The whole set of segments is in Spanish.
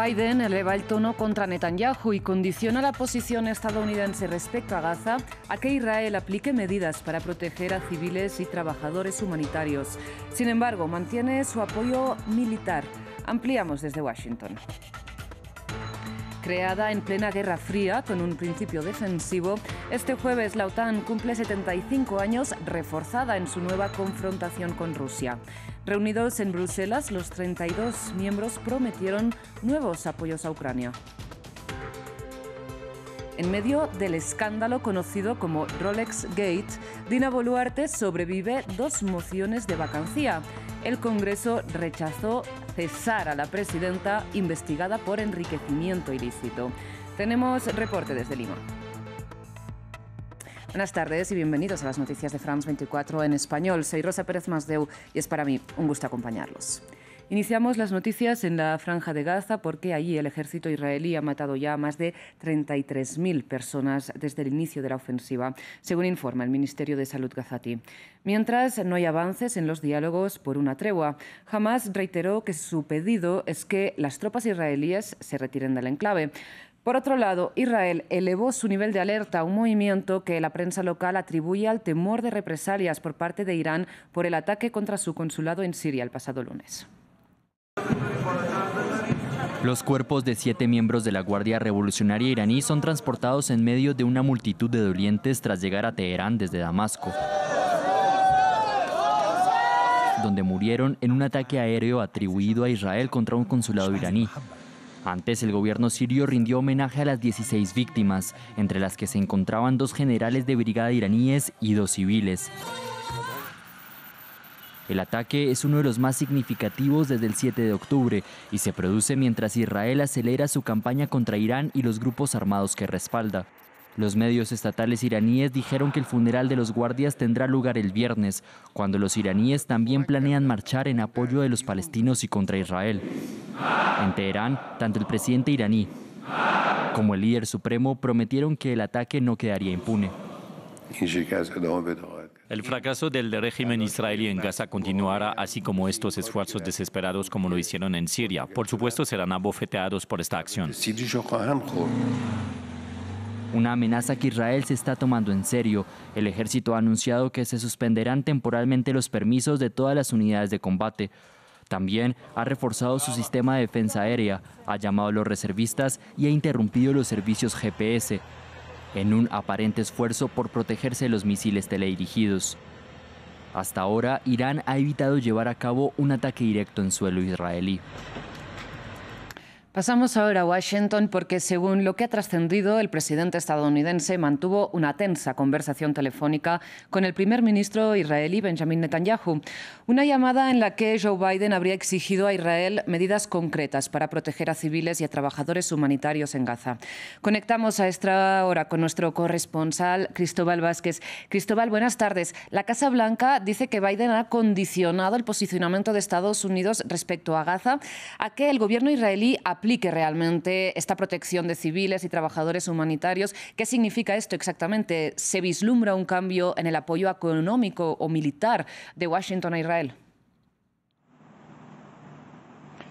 Biden eleva el tono contra Netanyahu y condiciona la posición estadounidense respecto a Gaza a que Israel aplique medidas para proteger a civiles y trabajadores humanitarios. Sin embargo, mantiene su apoyo militar. Ampliamos desde Washington. Creada en plena Guerra Fría con un principio defensivo, este jueves la OTAN cumple 75 años reforzada en su nueva confrontación con Rusia. Reunidos en Bruselas, los 32 miembros prometieron nuevos apoyos a Ucrania. En medio del escándalo conocido como Rolex Gate, Dina Boluarte sobrevive dos mociones de vacancia. El Congreso rechazó cesar a la presidenta investigada por enriquecimiento ilícito. Tenemos reporte desde Lima. Buenas tardes y bienvenidos a las noticias de France 24 en español. Soy Rosa Pérez Masdeu y es para mí un gusto acompañarlos. Iniciamos las noticias en la franja de Gaza porque allí el ejército israelí ha matado ya más de 33.000 personas desde el inicio de la ofensiva, según informa el Ministerio de Salud Gazati. Mientras no hay avances en los diálogos por una tregua, Hamas reiteró que su pedido es que las tropas israelíes se retiren del enclave. Por otro lado, Israel elevó su nivel de alerta a un movimiento que la prensa local atribuye al temor de represalias por parte de Irán por el ataque contra su consulado en Siria el pasado lunes. Los cuerpos de siete miembros de la Guardia Revolucionaria iraní son transportados en medio de una multitud de dolientes tras llegar a Teherán desde Damasco, donde murieron en un ataque aéreo atribuido a Israel contra un consulado iraní. Antes, el gobierno sirio rindió homenaje a las 16 víctimas, entre las que se encontraban dos generales de brigada iraníes y dos civiles. El ataque es uno de los más significativos desde el 7 de octubre y se produce mientras Israel acelera su campaña contra Irán y los grupos armados que respalda. Los medios estatales iraníes dijeron que el funeral de los guardias tendrá lugar el viernes, cuando los iraníes también planean marchar en apoyo de los palestinos y contra Israel. En Teherán, tanto el presidente iraní como el líder supremo prometieron que el ataque no quedaría impune. El fracaso del régimen israelí en Gaza continuará, así como estos esfuerzos desesperados como lo hicieron en Siria. Por supuesto, serán abofeteados por esta acción. Una amenaza que Israel se está tomando en serio. El ejército ha anunciado que se suspenderán temporalmente los permisos de todas las unidades de combate. También ha reforzado su sistema de defensa aérea, ha llamado a los reservistas y ha interrumpido los servicios GPS en un aparente esfuerzo por protegerse de los misiles teledirigidos. Hasta ahora, Irán ha evitado llevar a cabo un ataque directo en suelo israelí. Pasamos ahora a Washington porque, según lo que ha trascendido, el presidente estadounidense mantuvo una tensa conversación telefónica con el primer ministro israelí Benjamin Netanyahu. Una llamada en la que Joe Biden habría exigido a Israel medidas concretas para proteger a civiles y a trabajadores humanitarios en Gaza. Conectamos a esta hora con nuestro corresponsal Cristóbal Vázquez. Cristóbal, buenas tardes. La Casa Blanca dice que Biden ha condicionado el posicionamiento de Estados Unidos respecto a Gaza a que el gobierno israelí aplique que realmente esta protección de civiles y trabajadores humanitarios. ¿Qué significa esto exactamente? ¿Se vislumbra un cambio en el apoyo económico o militar de Washington a Israel?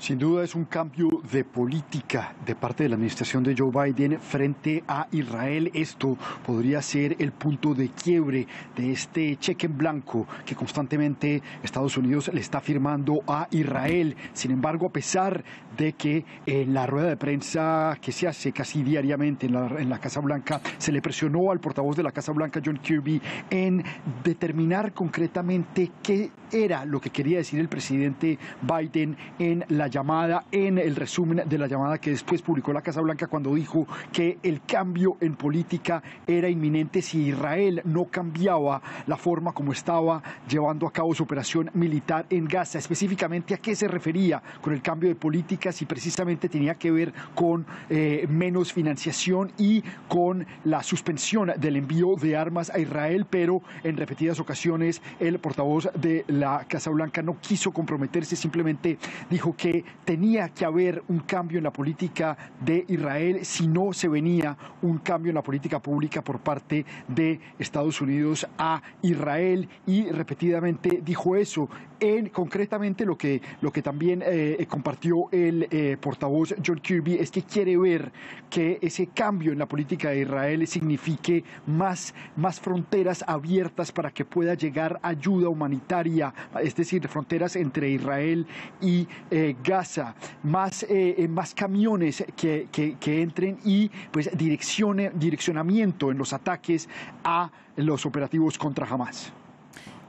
Sin duda es un cambio de política de parte de la administración de Joe Biden frente a Israel. Esto podría ser el punto de quiebre de este cheque en blanco que constantemente Estados Unidos le está firmando a Israel. Sin embargo, a pesar de que en la rueda de prensa que se hace casi diariamente en la, Casa Blanca se le presionó al portavoz de la Casa Blanca, John Kirby, en determinar concretamente qué era lo que quería decir el presidente Biden en la llamada, en el resumen de la llamada que después publicó la Casa Blanca cuando dijo que el cambio en política era inminente si Israel no cambiaba la forma como estaba llevando a cabo su operación militar en Gaza. Específicamente a qué se refería con el cambio de política, si precisamente tenía que ver con eh, menos financiación y con la suspensión del envío de armas a Israel, pero en repetidas ocasiones el portavoz de la la Casa Blanca no quiso comprometerse, simplemente dijo que tenía que haber un cambio en la política de Israel si no se venía un cambio en la política pública por parte de Estados Unidos a Israel y repetidamente dijo eso. En concretamente lo que, lo que también eh, eh, compartió el eh, portavoz John Kirby es que quiere ver que ese cambio en la política de Israel signifique más, más fronteras abiertas para que pueda llegar ayuda humanitaria es decir, fronteras entre Israel y eh, Gaza, más, eh, eh, más camiones que, que, entren y pues dirección direccionamiento en los ataques a los operativos contra Hamas.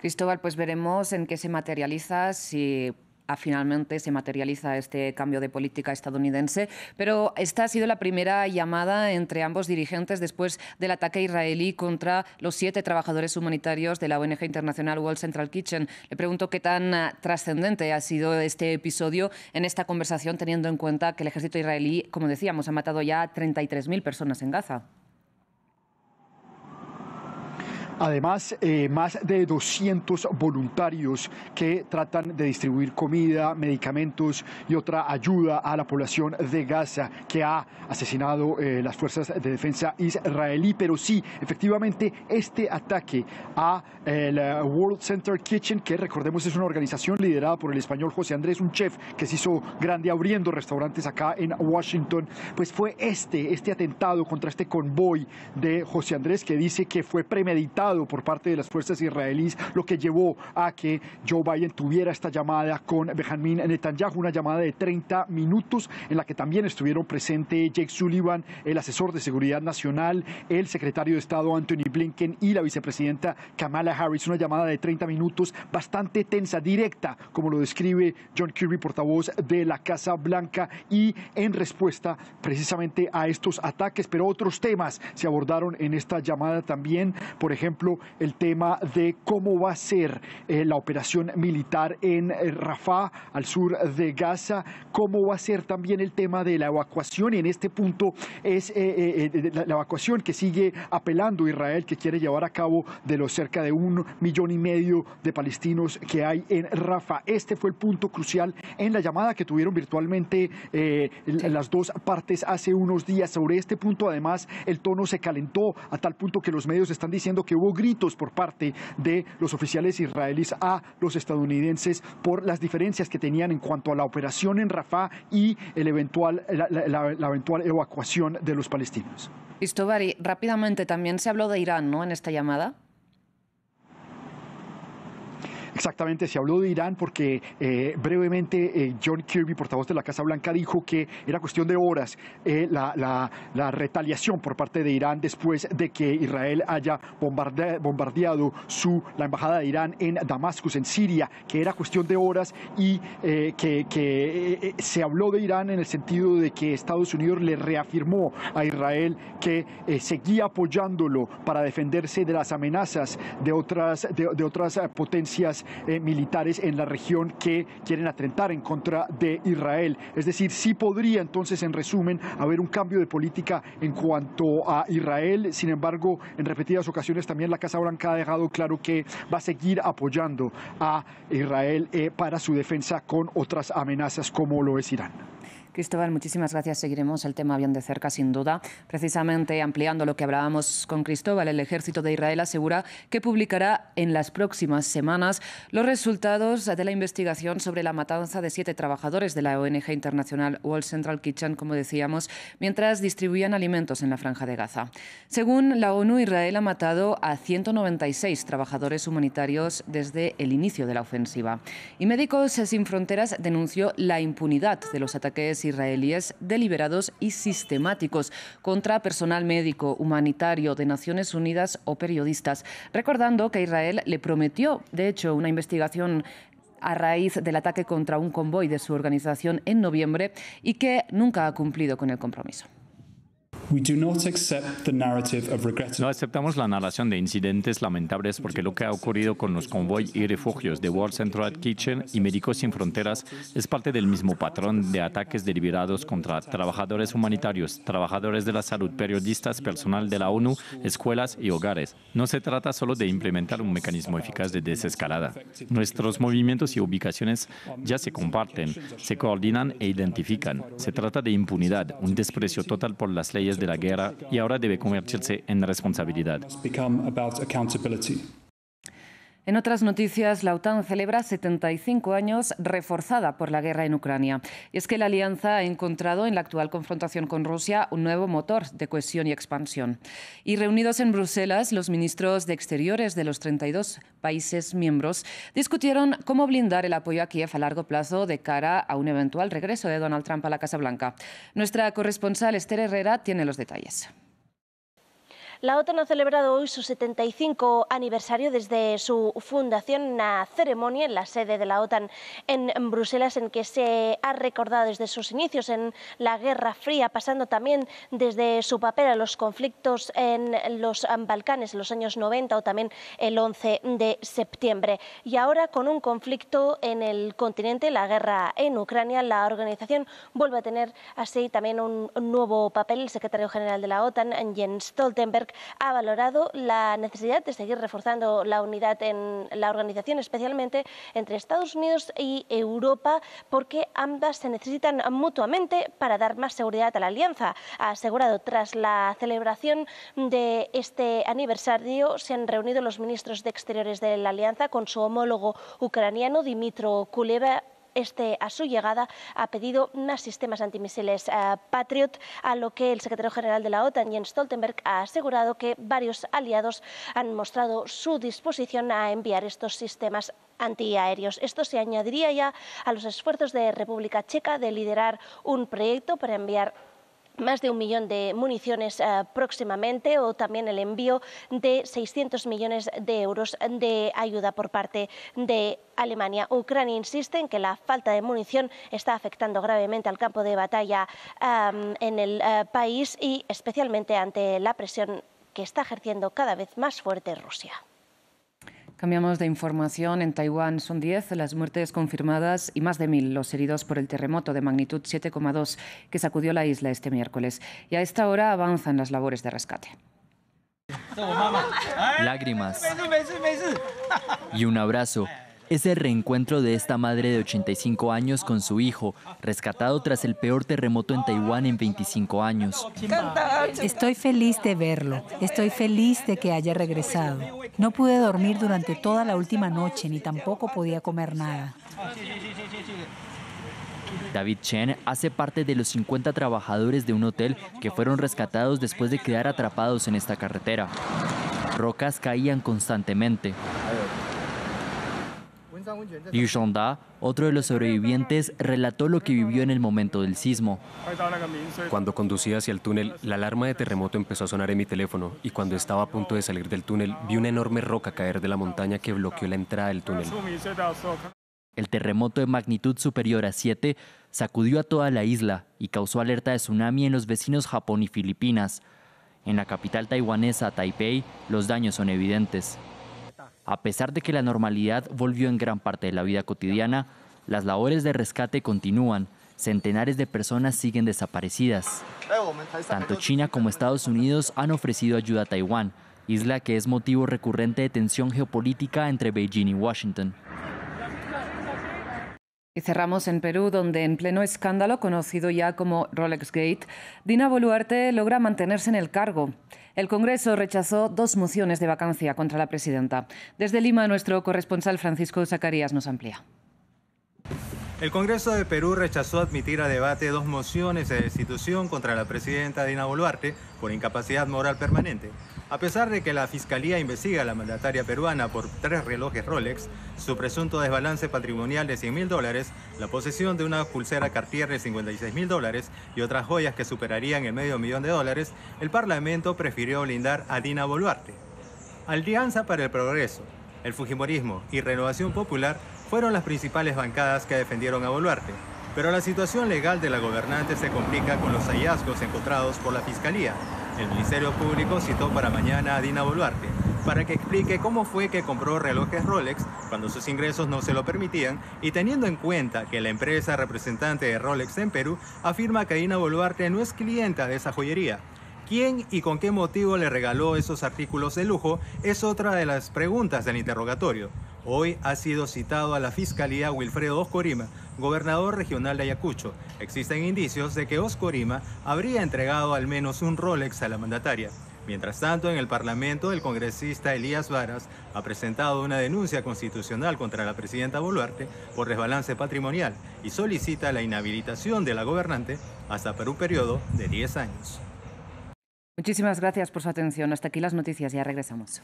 Cristóbal, pues veremos en qué se materializa si finalmente se materializa este cambio de política estadounidense. Pero esta ha sido la primera llamada entre ambos dirigentes después del ataque israelí contra los siete trabajadores humanitarios de la ONG internacional World Central Kitchen. Le pregunto qué tan ah, trascendente ha sido este episodio en esta conversación, teniendo en cuenta que el ejército israelí, como decíamos, ha matado ya 33.000 personas en Gaza. Además, eh, más de 200 voluntarios que tratan de distribuir comida, medicamentos y otra ayuda a la población de Gaza que ha asesinado eh, las fuerzas de defensa israelí. Pero sí, efectivamente, este ataque a el eh, World Center Kitchen, que recordemos es una organización liderada por el español José Andrés, un chef que se hizo grande abriendo restaurantes acá en Washington, pues fue este, este atentado contra este convoy de José Andrés que dice que fue premeditado por parte de las fuerzas israelíes, lo que llevó a que Joe Biden tuviera esta llamada con Benjamin Netanyahu, una llamada de 30 minutos en la que también estuvieron presentes Jake Sullivan, el asesor de seguridad nacional, el secretario de Estado Anthony Blinken y la vicepresidenta Kamala Harris, una llamada de 30 minutos bastante tensa, directa, como lo describe John Kirby, portavoz de la Casa Blanca, y en respuesta precisamente a estos ataques, pero otros temas se abordaron en esta llamada también, por ejemplo, el tema de cómo va a ser eh, la operación militar en eh, Rafah, al sur de Gaza, cómo va a ser también el tema de la evacuación. Y en este punto es eh, la, evacuación que sigue apelando Israel, que quiere llevar a cabo de los cerca de un millón y medio de palestinos que hay en Rafah. Este fue el punto crucial en la llamada que tuvieron virtualmente las dos partes hace unos días. Sobre este punto, además, el tono se calentó a tal punto que los medios están diciendo que hubo gritos por parte de los oficiales israelíes a los estadounidenses por las diferencias que tenían en cuanto a la operación en Rafah y el eventual, la, eventual evacuación de los palestinos. rápidamente también se habló de Irán, ¿no? En esta llamada. Exactamente, se habló de Irán porque eh, brevemente eh, John Kirby, portavoz de la Casa Blanca, dijo que era cuestión de horas eh, la, retaliación por parte de Irán después de que Israel haya bombardeado su, la embajada de Irán en Damascus, en Siria, que era cuestión de horas y que, se habló de Irán en el sentido de que Estados Unidos le reafirmó a Israel que seguía apoyándolo para defenderse de las amenazas de otras, de otras potencias eh, militares en la región que quieren atentar en contra de Israel. Es decir, sí podría entonces, en resumen, haber un cambio de política en cuanto a Israel. Sin embargo, en repetidas ocasiones también la Casa Blanca ha dejado claro que va a seguir apoyando a Israel eh, para su defensa con otras amenazas como lo es Irán. Cristóbal, muchísimas gracias. Seguiremos el tema bien de cerca, sin duda. Precisamente ampliando lo que hablábamos con Cristóbal, el ejército de Israel asegura que publicará en las próximas semanas los resultados de la investigación sobre la matanza de siete trabajadores de la ONG internacional World Central Kitchen, como decíamos, mientras distribuían alimentos en la franja de Gaza. Según la ONU, Israel ha matado a 196 trabajadores humanitarios desde el inicio de la ofensiva. Y Médicos Sin Fronteras denunció la impunidad de los ataques israelíes deliberados y sistemáticos contra personal médico, humanitario de Naciones Unidas o periodistas, recordando que Israel le prometió, de hecho, una investigación a raíz del ataque contra un convoy de su organización en noviembre y que nunca ha cumplido con el compromiso. No aceptamos la narración de incidentes lamentables porque lo que ha ocurrido con los convoy y refugios de World Central Kitchen y Médicos Sin Fronteras es parte del mismo patrón de ataques deliberados contra trabajadores humanitarios, trabajadores de la salud, periodistas, personal de la ONU, escuelas y hogares. No se trata solo de implementar un mecanismo eficaz de desescalada. Nuestros movimientos y ubicaciones ya se comparten, se coordinan e identifican. Se trata de impunidad, un desprecio total por las leyes de la guerra y ahora debe convertirse en responsabilidad. En otras noticias, la OTAN celebra 75 años reforzada por la guerra en Ucrania. es que la alianza ha encontrado en la actual confrontación con Rusia un nuevo motor de cohesión y expansión. Y reunidos en Bruselas, los ministros de Exteriores de los 32 países miembros discutieron cómo blindar el apoyo a Kiev a largo plazo de cara a un eventual regreso de Donald Trump a la Casa Blanca. Nuestra corresponsal Esther Herrera tiene los detalles. La OTAN ha celebrado hoy su 75 aniversario desde su fundación, una ceremonia en la sede de la OTAN en Bruselas en que se ha recordado desde sus inicios en la Guerra Fría, pasando también desde su papel a los conflictos en los Balcanes en los años 90 o también el 11 de septiembre. Y ahora con un conflicto en el continente, la guerra en Ucrania, la organización vuelve a tener así también un nuevo papel. El secretario general de la OTAN, Jens Stoltenberg, ha valorado la necesidad de seguir reforzando la unidad en la organización, especialmente entre Estados Unidos y Europa, porque ambas se necesitan mutuamente para dar más seguridad a la alianza. Ha asegurado tras la celebración de este aniversario, se han reunido los ministros de Exteriores de la alianza con su homólogo ucraniano Dimitro Kuleva este, a su llegada, ha pedido más sistemas antimisiles eh, Patriot, a lo que el secretario general de la OTAN, Jens Stoltenberg, ha asegurado que varios aliados han mostrado su disposición a enviar estos sistemas antiaéreos. Esto se añadiría ya a los esfuerzos de República Checa de liderar un proyecto para enviar más de un millón de municiones eh, próximamente o también el envío de 600 millones de euros de ayuda por parte de Alemania. Ucrania insiste en que la falta de munición está afectando gravemente al campo de batalla en el eh, país y especialmente ante la presión que está ejerciendo cada vez más fuerte Rusia. Cambiamos de información. En Taiwán son 10 las muertes confirmadas y más de 1.000 los heridos por el terremoto de magnitud 7,2 que sacudió la isla este miércoles. Y a esta hora avanzan las labores de rescate. Lágrimas. Y un abrazo es el reencuentro de esta madre de 85 años con su hijo, rescatado tras el peor terremoto en Taiwán en 25 años. Estoy feliz de verlo, estoy feliz de que haya regresado. No pude dormir durante toda la última noche, ni tampoco podía comer nada. David Chen hace parte de los 50 trabajadores de un hotel que fueron rescatados después de quedar atrapados en esta carretera. Rocas caían constantemente. Liu Shonda, otro de los sobrevivientes, relató lo que vivió en el momento del sismo. Cuando conducía hacia el túnel, la alarma de terremoto empezó a sonar en mi teléfono y cuando estaba a punto de salir del túnel, vi una enorme roca caer de la montaña que bloqueó la entrada del túnel. El terremoto de magnitud superior a 7 sacudió a toda la isla y causó alerta de tsunami en los vecinos Japón y Filipinas. En la capital taiwanesa, Taipei, los daños son evidentes. A pesar de que la normalidad volvió en gran parte de la vida cotidiana, las labores de rescate continúan. Centenares de personas siguen desaparecidas. Tanto China como Estados Unidos han ofrecido ayuda a Taiwán, isla que es motivo recurrente de tensión geopolítica entre Beijing y Washington. Y cerramos en Perú, donde en pleno escándalo conocido ya como Rolex Gate, Dina Boluarte logra mantenerse en el cargo. El Congreso rechazó dos mociones de vacancia contra la presidenta. Desde Lima, nuestro corresponsal Francisco Zacarías nos amplía. El Congreso de Perú rechazó admitir a debate dos mociones de destitución contra la presidenta Dina Boluarte por incapacidad moral permanente. A pesar de que la Fiscalía investiga a la mandataria peruana por tres relojes Rolex, su presunto desbalance patrimonial de 100 mil dólares, la posesión de una pulsera Cartier de 56 mil dólares y otras joyas que superarían el medio millón de dólares, el Parlamento prefirió blindar a Dina Boluarte. Alianza para el Progreso, el Fujimorismo y Renovación Popular fueron las principales bancadas que defendieron a Boluarte. Pero la situación legal de la gobernante se complica con los hallazgos encontrados por la Fiscalía. El Ministerio Público citó para mañana a Dina Boluarte para que explique cómo fue que compró relojes Rolex cuando sus ingresos no se lo permitían y teniendo en cuenta que la empresa representante de Rolex en Perú afirma que Dina Boluarte no es clienta de esa joyería. ¿Quién y con qué motivo le regaló esos artículos de lujo? Es otra de las preguntas del interrogatorio. Hoy ha sido citado a la Fiscalía Wilfredo Oscorima, gobernador regional de Ayacucho. Existen indicios de que Oscorima habría entregado al menos un Rolex a la mandataria. Mientras tanto, en el Parlamento, el congresista Elías Varas ha presentado una denuncia constitucional contra la presidenta Boluarte por desbalance patrimonial y solicita la inhabilitación de la gobernante hasta por un periodo de 10 años. Muchísimas gracias por su atención. Hasta aquí las noticias, ya regresamos.